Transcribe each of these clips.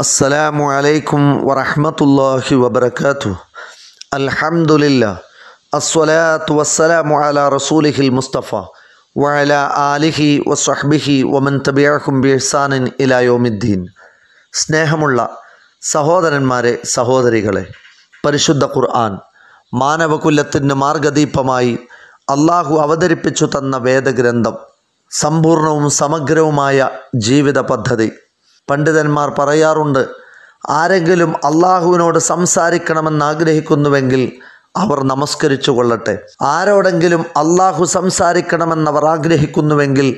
അസ്സലാമു അലൈക്കും വറഹമത്തല്ലാഹി വബർക്കാത്തു അൽഹംദുലില്ല അസ്വലാത്തു വസ്സലാമു അലാ റസൂലിഹിൽ മുസ്തഫ വഅല ആലിഹി വസ്വഹ്ബിഹി വമൻ തബിയാഹും ബിഹ്സാനിൻ ഇലായോമിദ്ദീൻ സ്നേഹമുള്ള സഹോദരന്മാരെ സഹോദരികളെ പരിശുദ്ധ ഖുർആൻ മാനവകുലത്തിൻ്റെ മാർഗദീപമായി അള്ളാഹു അവതരിപ്പിച്ചു തന്ന വേദഗ്രന്ഥം സമ്പൂർണവും സമഗ്രവുമായ ജീവിത പദ്ധതി പണ്ഡിതന്മാർ പറയാറുണ്ട് ആരെങ്കിലും അള്ളാഹുവിനോട് സംസാരിക്കണമെന്ന് ആഗ്രഹിക്കുന്നുവെങ്കിൽ അവർ നമസ്കരിച്ചു കൊള്ളട്ടെ ആരോടെങ്കിലും അള്ളാഹു സംസാരിക്കണമെന്നവർ ആഗ്രഹിക്കുന്നുവെങ്കിൽ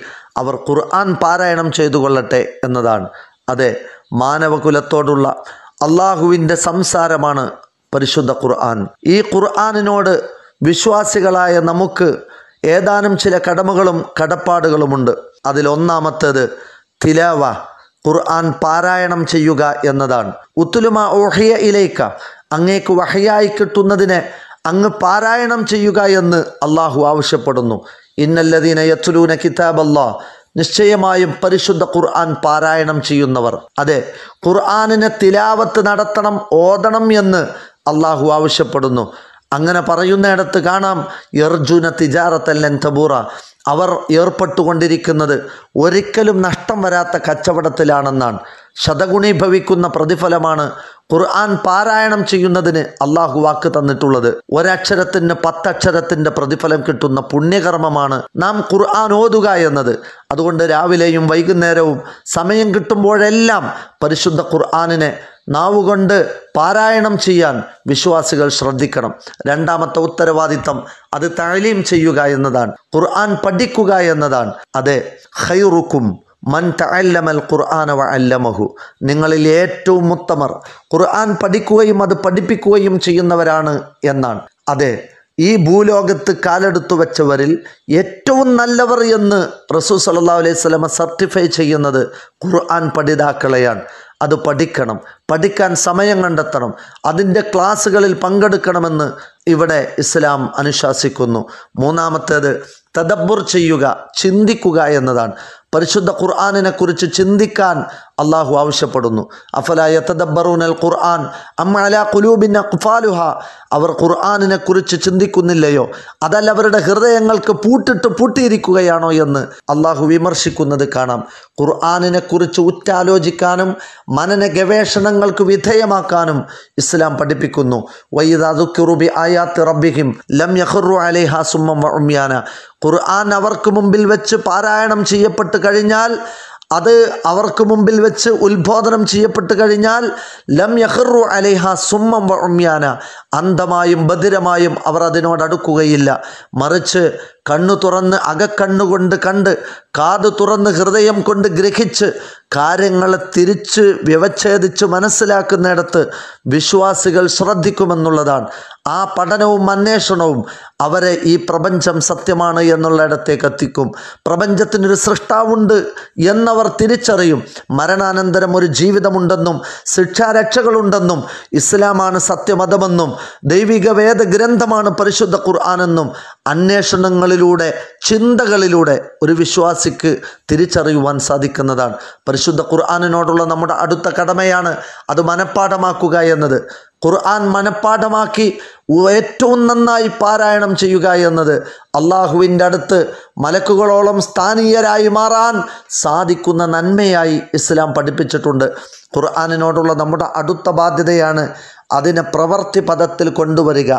അവർ ഖുർആൻ പാരായണം ചെയ്തു കൊള്ളട്ടെ എന്നതാണ് അതെ മാനവകുലത്തോടുള്ള അള്ളാഹുവിൻ്റെ സംസാരമാണ് പരിശുദ്ധ ഖുർആൻ ഈ ഖുർആാനിനോട് വിശ്വാസികളായ നമുക്ക് ഏതാനും ചില കടമകളും കടപ്പാടുകളുമുണ്ട് അതിലൊന്നാമത്തേത് തിലാവ ഖുർആൻ പാരായണം ചെയ്യുക എന്നതാണ് ഉത്തുലുമ ഓഹിയ ഇലേക്ക അങ്ങേക്ക് വഹയായി കിട്ടുന്നതിനെ അങ്ങ് പാരായണം ചെയ്യുക എന്ന് അള്ളാഹു ആവശ്യപ്പെടുന്നു ഇന്നല്ലതീന യത്തുലൂന കിതാബ് അല്ലാ നിശ്ചയമായും പരിശുദ്ധ ഖുർആൻ പാരായണം ചെയ്യുന്നവർ അതെ ഖുർആാനിന് തിലാവത്ത് നടത്തണം ഓതണം എന്ന് അള്ളാഹു ആവശ്യപ്പെടുന്നു അങ്ങനെ പറയുന്നിടത്ത് കാണാം എർജുന തിജാറത്തൽ തബൂറ അവർ ഏർപ്പെട്ടുകൊണ്ടിരിക്കുന്നത് ഒരിക്കലും നഷ്ടം വരാത്ത കച്ചവടത്തിലാണെന്നാണ് ശതഗുണീഭവിക്കുന്ന പ്രതിഫലമാണ് ഖുർആൻ പാരായണം ചെയ്യുന്നതിന് അള്ളാഹു വാക്ക് തന്നിട്ടുള്ളത് ഒരക്ഷരത്തിന് പത്തക്ഷരത്തിൻ്റെ പ്രതിഫലം കിട്ടുന്ന പുണ്യകർമ്മമാണ് നാം ഖുർആൻ ഓതുക എന്നത് അതുകൊണ്ട് രാവിലെയും വൈകുന്നേരവും സമയം കിട്ടുമ്പോഴെല്ലാം പരിശുദ്ധ ഖുർആാനിനെ നാവുകൊണ്ട് പാരായണം ചെയ്യാൻ വിശ്വാസികൾ ശ്രദ്ധിക്കണം രണ്ടാമത്തെ ഉത്തരവാദിത്തം അത് താലീം ചെയ്യുക എന്നതാണ് ഖുർആൻ പഠിക്കുക എന്നതാണ് അതെ ഖൈറുക്കും മൻ തഅല്ലമൽ ഖുർആന വ അല്ലമഹു നിങ്ങളിൽ ഏറ്റവും ഉത്തമർ ഖുർആൻ പഠിക്കുകയും അത് പഠിപ്പിക്കുകയും ചെയ്യുന്നവരാണ് എന്നാണ് അതെ ഈ ഭൂലോകത്ത് കാലെടുത്തു വെച്ചവരിൽ ഏറ്റവും നല്ലവർ എന്ന് റസൂ സല്ലാ അലൈഹി സ്വലമ സർട്ടിഫൈ ചെയ്യുന്നത് ഖുർആൻ പഠിതാക്കളെയാണ് അത് പഠിക്കണം പഠിക്കാൻ സമയം കണ്ടെത്തണം അതിൻ്റെ ക്ലാസ്സുകളിൽ പങ്കെടുക്കണമെന്ന് ഇവിടെ ഇസ്ലാം അനുശാസിക്കുന്നു മൂന്നാമത്തേത് തദബ്ബുർ ചെയ്യുക ചിന്തിക്കുക എന്നതാണ് പരിശുദ്ധ ഖുർആാനിനെക്കുറിച്ച് ചിന്തിക്കാൻ അള്ളാഹു ആവശ്യപ്പെടുന്നു അഫലായ ഖുർആൻ അവർ ഖുർആാനിനെ കുറിച്ച് ചിന്തിക്കുന്നില്ലയോ അതല്ല അവരുടെ ഹൃദയങ്ങൾക്ക് പൂട്ടിട്ട് പൂട്ടിയിരിക്കുകയാണോ എന്ന് അള്ളാഹു വിമർശിക്കുന്നത് കാണാം ഖുർആാനിനെ കുറിച്ച് ഉറ്റാലോചിക്കാനും മനന ഗവേഷണങ്ങൾക്ക് വിധേയമാക്കാനും ഇസ്ലാം പഠിപ്പിക്കുന്നു വൈദാദുക്കുറുബി ആയാത്ത് റബ്ബിഹിം ലം യഹുറു അലിഹ സുമ്മ ഖുർആൻ അവർക്ക് മുമ്പിൽ വെച്ച് പാരായണം ചെയ്യപ്പെട്ട് കഴിഞ്ഞാൽ അത് അവർക്ക് മുമ്പിൽ വെച്ച് ഉത്ബോധനം ചെയ്യപ്പെട്ട് കഴിഞ്ഞാൽ ലം യഹ്റു അലൈഹ സുമ്മം ഉമ്യാന അന്ധമായും ബധിരമായും അവർ അതിനോട് അടുക്കുകയില്ല മറിച്ച് കണ്ണു തുറന്ന് അകക്കണ്ണുകൊണ്ട് കണ്ട് കാത് തുറന്ന് ഹൃദയം കൊണ്ട് ഗ്രഹിച്ച് കാര്യങ്ങളെ തിരിച്ച് വ്യവച്ഛേദിച്ച് മനസ്സിലാക്കുന്നിടത്ത് വിശ്വാസികൾ ശ്രദ്ധിക്കുമെന്നുള്ളതാണ് ആ പഠനവും അന്വേഷണവും അവരെ ഈ പ്രപഞ്ചം സത്യമാണ് എന്നുള്ള ഇടത്തേക്ക് എത്തിക്കും പ്രപഞ്ചത്തിനൊരു സൃഷ്ടാവുണ്ട് എന്നവർ തിരിച്ചറിയും മരണാനന്തരം ഒരു ജീവിതമുണ്ടെന്നും ശിക്ഷാരക്ഷകളുണ്ടെന്നും ഇസ്ലാമാണ് സത്യമതമെന്നും ദൈവിക വേദഗ്രന്ഥമാണ് പരിശുദ്ധ ഖുർആാനെന്നും അന്വേഷണങ്ങളിൽ പ്രവൃത്തികളിലൂടെ ചിന്തകളിലൂടെ ഒരു വിശ്വാസിക്ക് തിരിച്ചറിയുവാൻ സാധിക്കുന്നതാണ് പരിശുദ്ധ ഖുർആാനിനോടുള്ള നമ്മുടെ അടുത്ത കടമയാണ് അത് മനഃപ്പാഠമാക്കുക എന്നത് ഖുർആൻ മനഃപ്പാഠമാക്കി ഏറ്റവും നന്നായി പാരായണം ചെയ്യുക എന്നത് അള്ളാഹുവിൻ്റെ അടുത്ത് മലക്കുകളോളം സ്ഥാനീയരായി മാറാൻ സാധിക്കുന്ന നന്മയായി ഇസ്ലാം പഠിപ്പിച്ചിട്ടുണ്ട് ഖുർആാനിനോടുള്ള നമ്മുടെ അടുത്ത ബാധ്യതയാണ് അതിനെ പ്രവർത്തി പദത്തിൽ കൊണ്ടുവരിക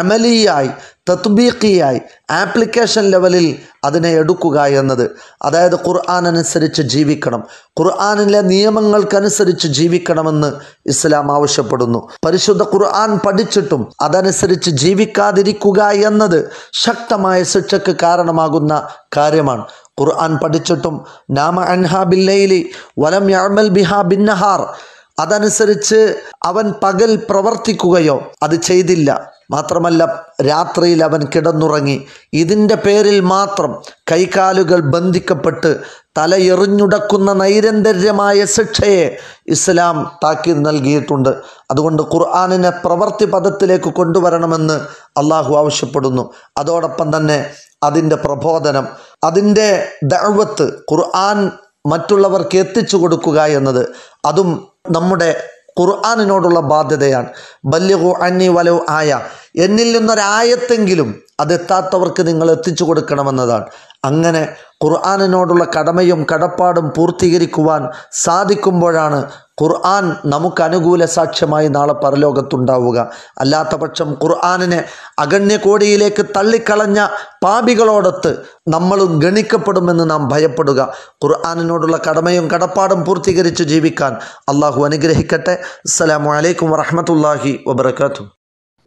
അമലിയായി തത്ബീക്കിയായി ആപ്ലിക്കേഷൻ ലെവലിൽ അതിനെ എടുക്കുക എന്നത് അതായത് ഖുർആൻ അനുസരിച്ച് ജീവിക്കണം ഖുർആാനിലെ നിയമങ്ങൾക്കനുസരിച്ച് ജീവിക്കണമെന്ന് ഇസ്ലാം ആവശ്യപ്പെടുന്നു പരിശുദ്ധ ഖുർആൻ പഠിച്ചിട്ടും അതനുസരിച്ച് ജീവിക്കാതിരിക്കുക എന്നത് ശക്തമായ ശിക്ഷയ്ക്ക് കാരണമാകുന്ന കാര്യമാണ് ഖുർആൻ പഠിച്ചിട്ടും നാമ അൻഹാ ബില്ലയിലി വലം യാമൽ ബിഹാ ബിന്നഹാർ അതനുസരിച്ച് അവൻ പകൽ പ്രവർത്തിക്കുകയോ അത് ചെയ്തില്ല മാത്രമല്ല രാത്രിയിൽ അവൻ കിടന്നുറങ്ങി ഇതിൻ്റെ പേരിൽ മാത്രം കൈകാലുകൾ ബന്ധിക്കപ്പെട്ട് തലയെറിഞ്ഞുടക്കുന്ന നൈരന്തര്യമായ ശിക്ഷയെ ഇസ്ലാം താക്കീത് നൽകിയിട്ടുണ്ട് അതുകൊണ്ട് ഖുർആാനിനെ പ്രവർത്തി പദത്തിലേക്ക് കൊണ്ടുവരണമെന്ന് അള്ളാഹു ആവശ്യപ്പെടുന്നു അതോടൊപ്പം തന്നെ അതിൻ്റെ പ്രബോധനം അതിൻ്റെ ദഴവത്ത് ഖുർആൻ മറ്റുള്ളവർക്ക് എത്തിച്ചു കൊടുക്കുക എന്നത് അതും നമ്മുടെ ഖുർആാനിനോടുള്ള ബാധ്യതയാണ് ബല്യഹു അന്നി വലവ് ആയ എന്നിൽ നിന്നൊരായത്തെങ്കിലും അതെത്താത്തവർക്ക് നിങ്ങൾ എത്തിച്ചു കൊടുക്കണമെന്നതാണ് അങ്ങനെ ഖുർആാനിനോടുള്ള കടമയും കടപ്പാടും പൂർത്തീകരിക്കുവാൻ സാധിക്കുമ്പോഴാണ് ഖുർആൻ നമുക്ക് അനുകൂല സാക്ഷ്യമായി നാളെ പരലോകത്തുണ്ടാവുക അല്ലാത്ത പക്ഷം ഖുർആാനിനെ അഗണ്യകോടിയിലേക്ക് തള്ളിക്കളഞ്ഞ പാപികളോടൊത്ത് നമ്മളും ഗണിക്കപ്പെടുമെന്ന് നാം ഭയപ്പെടുക ഖുർആാനിനോടുള്ള കടമയും കടപ്പാടും പൂർത്തീകരിച്ച് ജീവിക്കാൻ അള്ളാഹു അനുഗ്രഹിക്കട്ടെ അസ്സലാമലൈക്കും വറഹമത്തല്ലാഹി വബർക്കാത്തു